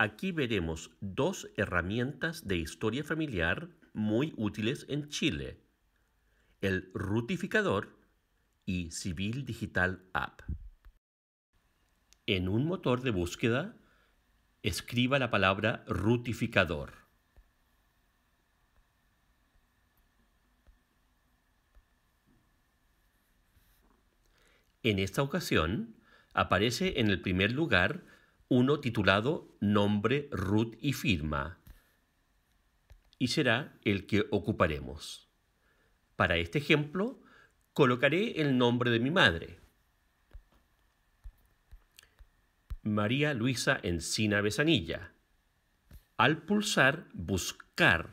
Aquí veremos dos herramientas de historia familiar muy útiles en Chile, el rutificador y Civil Digital App. En un motor de búsqueda, escriba la palabra rutificador. En esta ocasión, aparece en el primer lugar uno titulado Nombre, Rut y Firma, y será el que ocuparemos. Para este ejemplo, colocaré el nombre de mi madre, María Luisa Encina Besanilla. Al pulsar Buscar,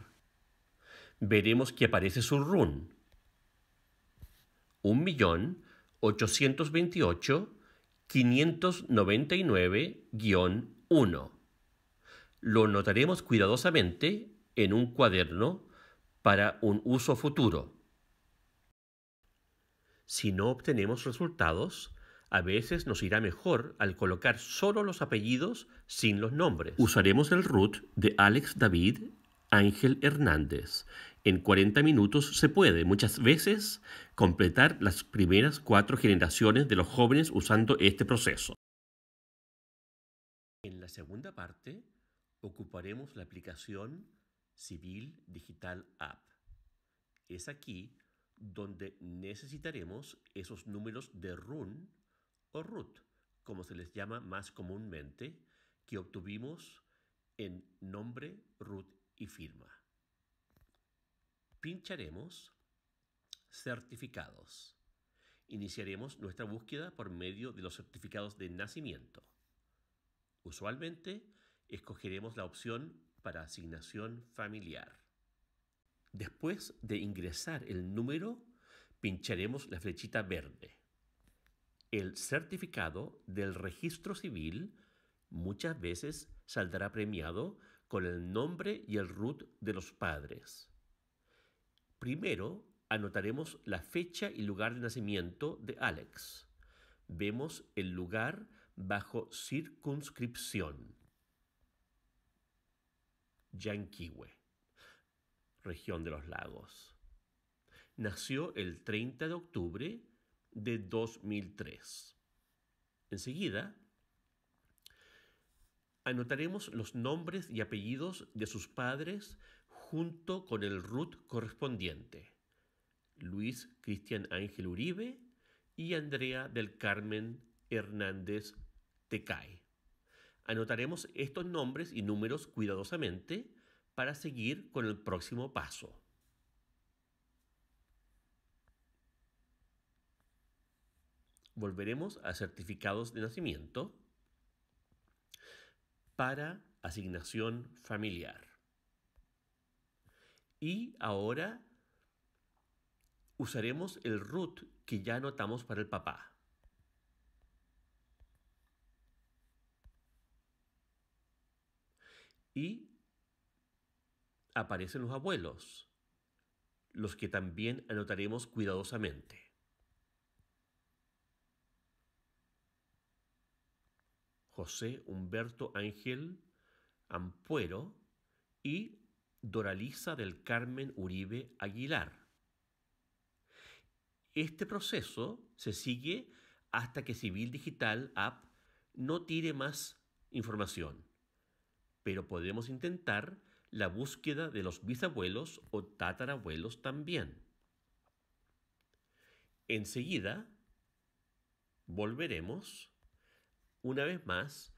veremos que aparece su RUN. 1.828.000 599-1. Lo notaremos cuidadosamente en un cuaderno para un uso futuro. Si no obtenemos resultados, a veces nos irá mejor al colocar solo los apellidos sin los nombres. Usaremos el root de Alex David Ángel Hernández en 40 minutos se puede, muchas veces, completar las primeras cuatro generaciones de los jóvenes usando este proceso. En la segunda parte, ocuparemos la aplicación Civil Digital App. Es aquí donde necesitaremos esos números de RUN o RUT, como se les llama más comúnmente, que obtuvimos en nombre, RUT y firma pincharemos certificados. Iniciaremos nuestra búsqueda por medio de los certificados de nacimiento. Usualmente escogeremos la opción para asignación familiar. Después de ingresar el número, pincharemos la flechita verde. El certificado del registro civil muchas veces saldrá premiado con el nombre y el root de los padres. Primero, anotaremos la fecha y lugar de nacimiento de Alex. Vemos el lugar bajo circunscripción. Yanquiwe, región de los lagos. Nació el 30 de octubre de 2003. Enseguida, anotaremos los nombres y apellidos de sus padres junto con el RUT correspondiente. Luis Cristian Ángel Uribe y Andrea del Carmen Hernández Tecay. Anotaremos estos nombres y números cuidadosamente para seguir con el próximo paso. Volveremos a certificados de nacimiento para asignación familiar. Y ahora usaremos el root que ya anotamos para el papá. Y aparecen los abuelos, los que también anotaremos cuidadosamente. José Humberto Ángel Ampuero y Doralisa del Carmen Uribe Aguilar. Este proceso se sigue hasta que Civil Digital App no tire más información, pero podemos intentar la búsqueda de los bisabuelos o tatarabuelos también. Enseguida volveremos una vez más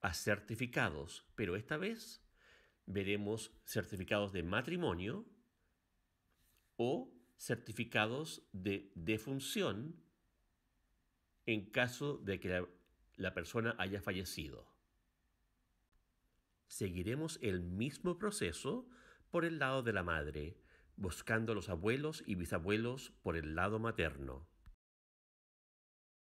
a certificados, pero esta vez veremos certificados de matrimonio o certificados de defunción en caso de que la, persona haya fallecido. Seguiremos el mismo proceso por el lado de la madre, buscando los abuelos y bisabuelos por el lado materno.